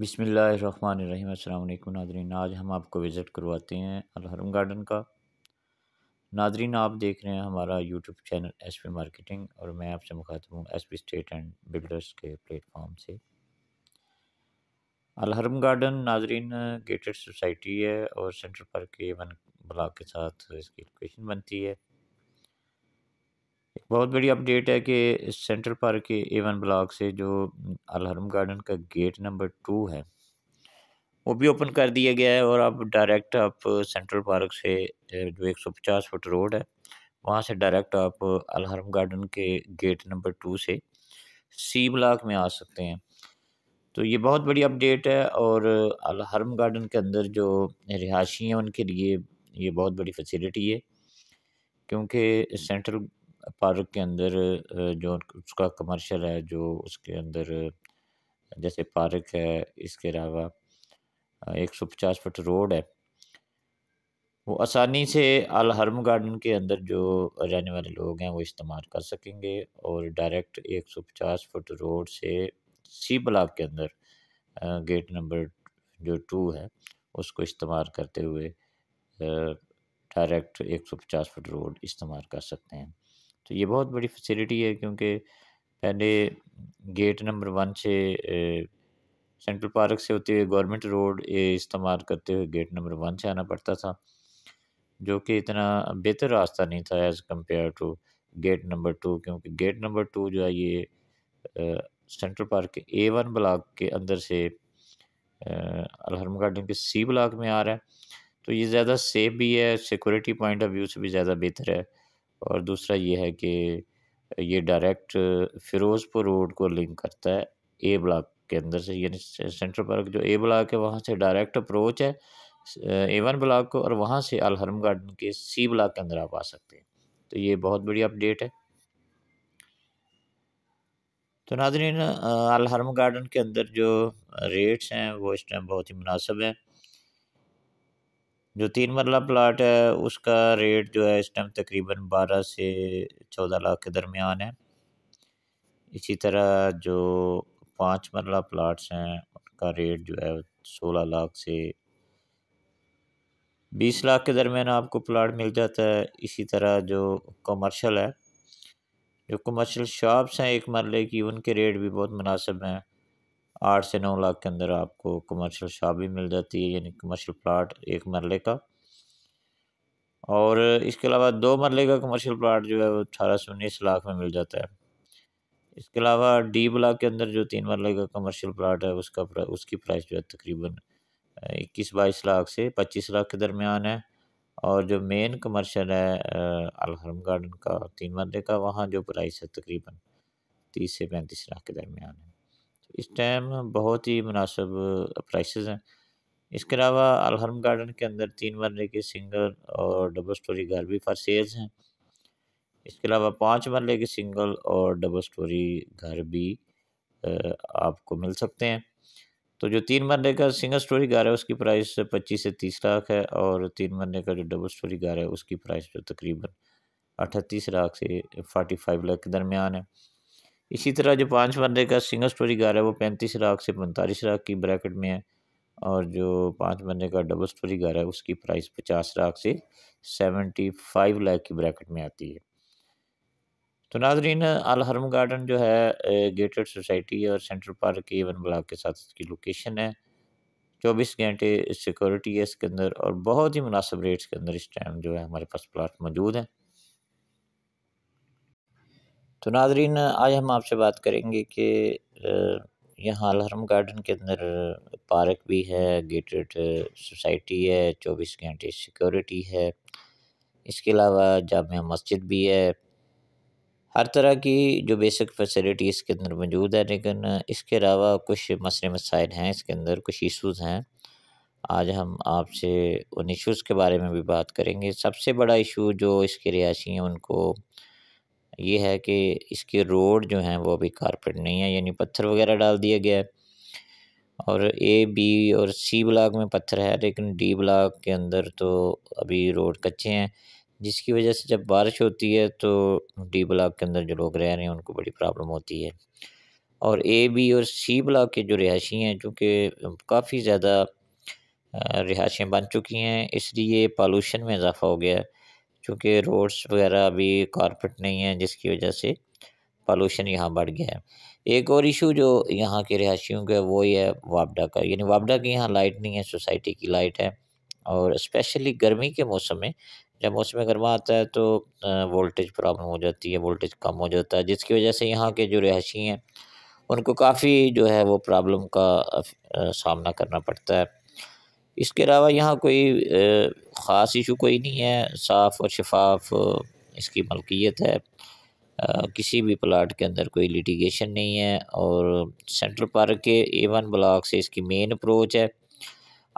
बिसमीम् अल्लाम नादरीन आज हम आपको विज़िट करवाते हैं अलहरम गार्डन का नादरीन आप देख रहे हैं हमारा YouTube channel S P marketing और मैं आपसे मुखातब हूँ S P state and builders के प्लेटफॉर्म से अलहरम गार्डन नादरीन गेटेड सोसाइटी है और सेंट्रल पार्क के वन ब्लॉक के साथ इसकी लोकेशन बनती है बहुत बड़ी अपडेट है कि सेंट्रल पार्क के एवन ब्लॉक से जो अलहरम गार्डन का गेट नंबर टू है वो भी ओपन कर दिया गया है और अब डायरेक्ट आप सेंट्रल पार्क से जो एक सौ पचास फुट रोड है वहाँ से डायरेक्ट आप अलहरम गार्डन के गेट नंबर टू से सी ब्लॉक में आ सकते हैं तो ये बहुत बड़ी अपडेट है और अलहरम गार्डन के अंदर जो रिहाशी हैं उनके लिए ये बहुत बड़ी फैसिलिटी है क्योंकि सेंट्रल पार्क के अंदर जो उसका कमर्शल है जो उसके अंदर जैसे पार्क है इसके अलावा एक सौ पचास फुट रोड है वो आसानी से अलहरम गार्डन के अंदर जो रहने वाले लोग हैं वो इस्तेमाल कर सकेंगे और डायरेक्ट एक सौ पचास फुट रोड से सी ब्लाक के अंदर गेट नंबर जो टू है उसको इस्तेमाल करते हुए डायरेक्ट एक सौ पचास फुट रोड इस्तेमाल कर सकते हैं तो ये बहुत बड़ी फैसिलिटी है क्योंकि पहले गेट नंबर वन से सेंट्रल पार्क से होते हुए गवर्नमेंट रोड इस्तेमाल करते हुए गेट नंबर वन से आना पड़ता था जो कि इतना बेहतर रास्ता नहीं था as compare to gate number two क्योंकि गेट नंबर टू जो है ये सेंट्रल पार्क के ए वन ब्लाक के अंदर से अलहरम गार्डन के सी ब्लाक में आ रहा है तो ये ज़्यादा सेफ भी है सिक्योरिटी पॉइंट ऑफ व्यू से भी ज़्यादा बेहतर है और दूसरा ये है कि ये डायरेक्ट फ़िरोज़पुर रोड को लिंक करता है ए ब्लॉक के अंदर से यानी सेंट्रल पार्क जो ए ब्लॉक है वहाँ से डायरेक्ट अप्रोच है ए वन ब्लॉक को और वहाँ से अलहरम गार्डन के सी ब्लॉक के अंदर आप आ सकते हैं तो ये बहुत बड़ी अपडेट है तो नादरीन अलहरम गार्डन के अंदर जो रेट्स हैं वो इस टाइम बहुत ही मुनासब हैं जो तीन मरला प्लाट है उसका रेट जो है इस टाइम तकरीबन बारह से चौदह लाख के दरमियान है इसी तरह जो पाँच मरला प्लाट्स हैं उनका रेट जो है सोलह लाख से बीस लाख के दरमियान आपको प्लाट मिल जाता है इसी तरह जो कमर्शल है जो कमर्शल शॉप्स हैं एक मरले की उनके रेट भी बहुत मुनासिब हैं आठ से नौ लाख के अंदर आपको कमर्शियल शॉप भी मिल जाती है यानी कमर्शियल प्लाट एक मरले का और इसके अलावा दो मरले का कमर्शियल प्लाट जो है वो अठारह से उन्नीस लाख में मिल जाता है इसके अलावा डी ब्लॉक के अंदर जो तीन मरले का कमर्शियल प्लाट है उसका प्रा, उसकी प्राइस जो है तकरीबन इक्कीस बाईस लाख से पच्चीस लाख के दरमियान है और जो मेन कमर्शियल है अलहरम गार्डन का तीन मरले का वहाँ जो प्राइस है तकरीबन तीस से पैंतीस लाख के दरमियान है इस टाइम बहुत ही मुनासब प्राइसेस हैं इसके अलावा अलहरम गार्डन के अंदर तीन मरले के सिंगल और डबल स्टोरी घर भी फॉर सेल्स हैं इसके अलावा पाँच मरले के सिंगल और डबल स्टोरी घर भी आपको मिल सकते हैं तो जो तीन मरले का सिंगल स्टोरी घर है उसकी प्राइस पच्चीस से तीस लाख है और तीन मरले का जो डबल स्टोरी घर है उसकी प्राइस जो तकरीबन अठतीस लाख से फोर्टी फाइव लाख के दरमियान है इसी तरह जो पाँच बंदे का सिंगल स्टोरी घर है वो पैंतीस लाख से पैंतालीस लाख की ब्रैकेट में है और जो पाँच बंदे का डबल स्टोरी घर है उसकी प्राइस पचास लाख से सेवेंटी फाइव लाख की ब्रैकेट में आती है तो नाजरीन अलहरम गार्डन जो है गेटेड सोसाइटी और सेंट्रल पार्क के वन ब्लाक के साथ इसकी लोकेशन है चौबीस घंटे सिक्योरिटी है इसके अंदर और बहुत ही मुनासिब रेट्स के अंदर इस टाइम जो है हमारे पास प्लाट मौजूद हैं तो नाजरीन आज हम आपसे बात करेंगे कि यहाँ अलहरम गार्डन के अंदर पार्क भी है गेटेड सोसाइटी है चौबीस घंटे सिक्योरिटी है इसके अलावा जाम मस्जिद भी है हर तरह की जो बेसिक फैसिलिटी इसके अंदर मौजूद है लेकिन इसके अलावा कुछ मसले मसाइल हैं इसके अंदर कुछ इश्यूज़ हैं आज हम आपसे उन इश्यूज़ के बारे में भी बात करेंगे सबसे बड़ा इशू जो इसके रिहायशी हैं उनको ये है कि इसके रोड जो हैं वो अभी कारपेट नहीं है यानी पत्थर वगैरह डाल दिया गया है और ए बी और सी ब्लॉक में पत्थर है लेकिन डी ब्लॉक के अंदर तो अभी रोड कच्चे हैं जिसकी वजह से जब बारिश होती है तो डी ब्लॉक के अंदर जो लोग रह रहे हैं उनको बड़ी प्रॉब्लम होती है और ए बी और सी ब्लॉक के जो रिहायशी हैं चूँकि काफ़ी ज़्यादा रिहायशियाँ बन चुकी हैं इसलिए पॉलूशन में इजाफा हो गया है चूँकि रोड्स वगैरह अभी कारपेट नहीं है जिसकी वजह से पॉलूशन यहाँ बढ़ गया है एक और इशू जो यहाँ के रिहायशियों का वो ही है वापडा का यानी वापडा की यहाँ लाइट नहीं है सोसाइटी की लाइट है और स्पेशली गर्मी के मौसम में जब मौसम गर्मा आता है तो वोल्टेज प्रॉब्लम हो जाती है वोल्टेज कम हो जाता है जिसकी वजह से यहाँ के जो रिहायशी हैं उनको काफ़ी जो है वो प्रॉब्लम का सामना करना पड़ता है इसके अलावा यहाँ कोई ख़ास इशू कोई नहीं है साफ़ और शफाफ इसकी मलकियत है आ, किसी भी प्लाट के अंदर कोई लिटिगेशन नहीं है और सेंट्रल पार्क के ए वन ब्लाक से इसकी मेन अप्रोच है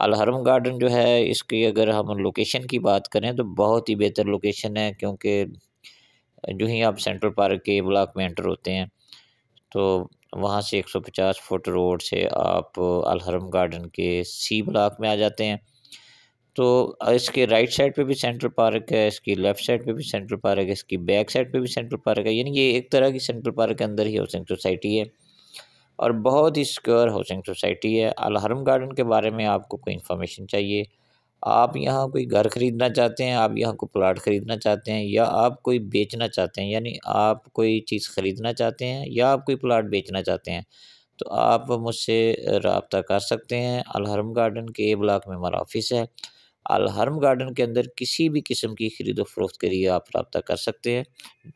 अलहरम गार्डन जो है इसकी अगर हम लोकेशन की बात करें तो बहुत ही बेहतर लोकेशन है क्योंकि जो ही आप सेंट्रल पार्क के ब्लॉक में एंटर होते हैं तो वहाँ से 150 फुट रोड से आप अलहरम गार्डन के सी ब्लॉक में आ जाते हैं तो इसके राइट साइड पे भी सेंट्रल पार्क है इसकी लेफ्ट साइड पे भी सेंट्रल पार्क है इसकी बैक साइड पे भी सेंट्रल पार्क है यानी ये एक तरह की सेंट्रल पार्क के अंदर ही हाउसिंग सोसाइटी है और बहुत ही सिक्योर हाउसिंग सोसाइटी है अलहरम गार्डन के बारे में आपको कोई इन्फॉर्मेशन चाहिए आप यहाँ कोई घर ख़रीदना चाहते हैं आप यहाँ कोई प्लाट ख़रीदना चाहते हैं या आप कोई बेचना चाहते हैं यानी आप कोई चीज़ ख़रीदना चाहते हैं या आप कोई प्लाट बेचना चाहते हैं तो आप मुझसे रबता कर सकते हैं अलहरम गार्डन के ए ब्लाक में हमारा ऑफिस है अलहरम गार्डन के अंदर किसी भी किस्म की खरीदो फरोख्त के लिए आप रबता कर सकते हैं